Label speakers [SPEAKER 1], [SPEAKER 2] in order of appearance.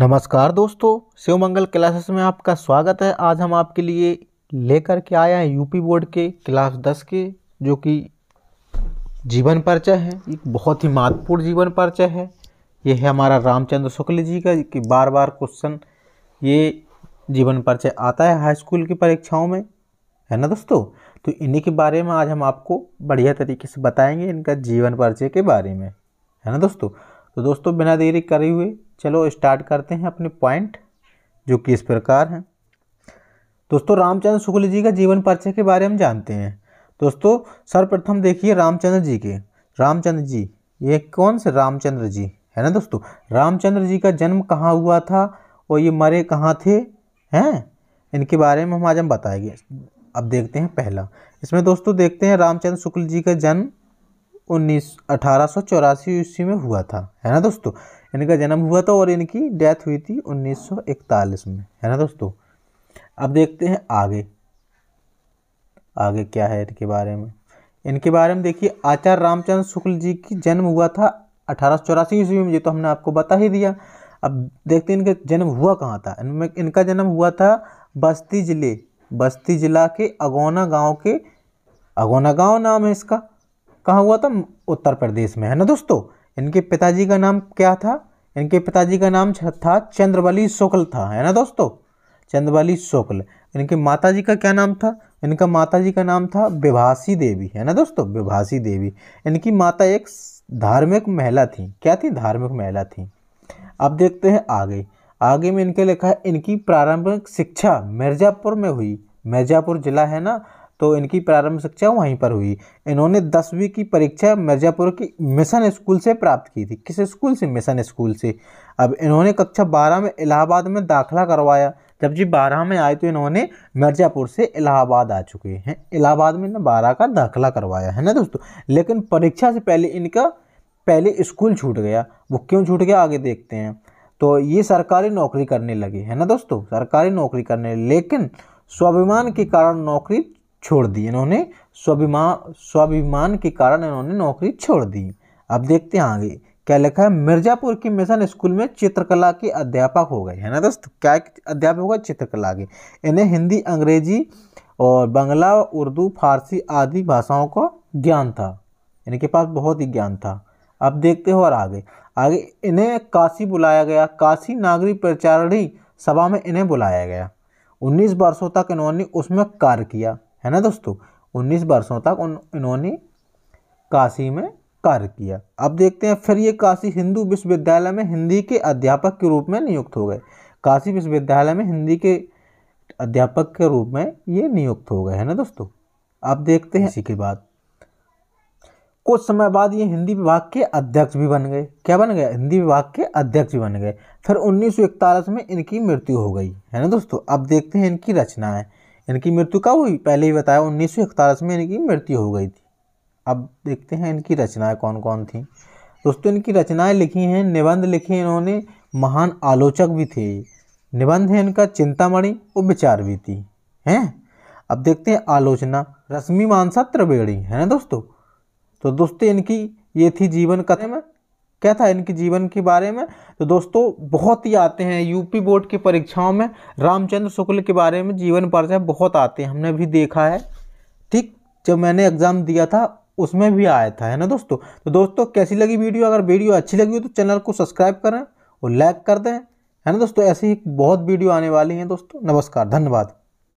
[SPEAKER 1] नमस्कार दोस्तों शिव मंगल क्लासेस में आपका स्वागत है आज हम आपके लिए लेकर के आए हैं यूपी बोर्ड के क्लास दस के जो कि जीवन परिचय है एक बहुत ही महत्वपूर्ण जीवन परिचय है ये है हमारा रामचंद्र शुक्ल जी का कि बार बार क्वेश्चन ये जीवन परिचय आता है हाई स्कूल की परीक्षाओं में है ना दोस्तों तो इन्हीं के बारे में आज हम आपको बढ़िया तरीके से बताएंगे इनका जीवन परिचय के बारे में है ना दोस्तों तो दोस्तों बिना देरी करे हुए चलो स्टार्ट करते हैं अपने पॉइंट जो कि इस प्रकार हैं दोस्तों रामचंद्र शुक्ल जी का जीवन परिचय के बारे में जानते हैं दोस्तों सर्वप्रथम देखिए रामचंद्र जी के रामचंद्र जी ये कौन से रामचंद्र जी है ना दोस्तों रामचंद्र जी का जन्म कहाँ हुआ था और ये मरे कहाँ थे हैं इनके बारे में हम आज हम बताएंगे अब देखते हैं पहला इसमें दोस्तों देखते हैं रामचंद्र शुक्ल जी का जन्म उन्नीस अठारह ईस्वी में हुआ था है ना दोस्तों इनका जन्म हुआ था और इनकी डेथ हुई थी 1941 में है ना दोस्तों अब देखते हैं आगे आगे क्या है इनके बारे में इनके बारे में देखिए आचार्य रामचंद्र शुक्ल जी की जन्म हुआ था अठारह ईस्वी में ये तो हमने आपको बता ही दिया अब देखते हैं इनका जन्म हुआ कहाँ था इनमें इनका जन्म हुआ था बस्ती जिले बस्ती जिला के अगौना गांव के अगौना गांव नाम है इसका कहाँ हुआ था उत्तर प्रदेश में है ना दोस्तों इनके पिताजी का नाम क्या था इनके पिताजी का नाम था चंद्रबली शुक्ल था है ना दोस्तों चंद्रबली शुक्ल इनके माताजी का क्या नाम था इनका माताजी का नाम था विभासी देवी है ना दोस्तों विभासी देवी इनकी माता एक धार्मिक महिला थी क्या थी धार्मिक महिला थी अब देखते हैं आगे आगे में इनके लिखा है इनकी प्रारंभिक शिक्षा मिर्ज़ापुर में हुई मिर्ज़ापुर जिला है ना तो इनकी प्रारंभ शिक्षा वहीं पर हुई इन्होंने दसवीं की परीक्षा मिर्ज़ापुर की मिशन स्कूल से प्राप्त की थी किस स्कूल से मिशन स्कूल से अब इन्होंने कक्षा बारह में इलाहाबाद में दाखिला करवाया जब जी बारह में आए तो इन्होंने मिर्ज़ापुर से इलाहाबाद आ चुके हैं इलाहाबाद में इन्होंने बारह का दाखिला करवाया है ना दोस्तों लेकिन परीक्षा से पहले इनका पहले स्कूल छूट गया वो क्यों छूट गया आगे देखते हैं तो ये सरकारी नौकरी करने लगे है ना दोस्तों सरकारी नौकरी करने लेकिन स्वाभिमान के कारण नौकरी छोड़ दी इन्होंने स्वाभिमान स्वाभिमान के कारण इन्होंने नौकरी छोड़ दी अब देखते हैं आगे क्या लिखा है मिर्ज़ापुर की मिशन स्कूल में चित्रकला के अध्यापक हो गए है ना दोस्त क्या अध्यापक हो गए चित्रकला के इन्हें हिंदी अंग्रेजी और बंगला उर्दू फारसी आदि भाषाओं का ज्ञान था इनके पास बहुत ही ज्ञान था अब देखते हो और आगे आगे इन्हें काशी बुलाया गया काशी नागरी प्रचारणी सभा में इन्हें बुलाया गया 19 वर्षों तक इन्होंने उसमें कार्य किया है ना दोस्तों उन्नीस वर्षों तक उन इन्होंने काशी में कार्य किया अब देखते हैं फिर ये काशी हिंदू विश्वविद्यालय में हिंदी के अध्यापक के रूप में नियुक्त हो गए काशी विश्वविद्यालय में हिंदी के अध्यापक के रूप में ये नियुक्त हो गए है ना दोस्तों अब देखते हैं इसी के बाद कुछ समय बाद ये हिंदी विभाग के अध्यक्ष भी बन गए क्या बन गए हिंदी विभाग के अध्यक्ष भी बन गए फिर उन्नीस में इनकी मृत्यु हो गई है ना दोस्तों अब देखते हैं इनकी रचनाएं इनकी मृत्यु कब हुई पहले ही बताया उन्नीस सौ में इनकी मृत्यु हो गई थी अब देखते हैं इनकी रचनाएं कौन कौन थी दोस्तों इनकी रचनाएं लिखी हैं निबंध लिखे इन्होंने महान आलोचक भी थे निबंध है इनका चिंतामणि और विचार भी थी हैं अब देखते हैं आलोचना रश्मि मानसा त्रिवेणी है ना दोस्तों तो दोस्तों इनकी ये थी जीवन कथा में क्या था इनके जीवन के बारे में तो दोस्तों बहुत ही आते हैं यूपी बोर्ड की परीक्षाओं में रामचंद्र शुक्ल के बारे में जीवन परिचय बहुत आते हैं हमने भी देखा है ठीक जब मैंने एग्ज़ाम दिया था उसमें भी आया था है ना दोस्तों तो दोस्तों कैसी लगी वीडियो अगर वीडियो अच्छी लगी हो तो चैनल को सब्सक्राइब करें और लाइक कर दें है ना दोस्तों ऐसी बहुत वीडियो आने वाली हैं दोस्तों नमस्कार धन्यवाद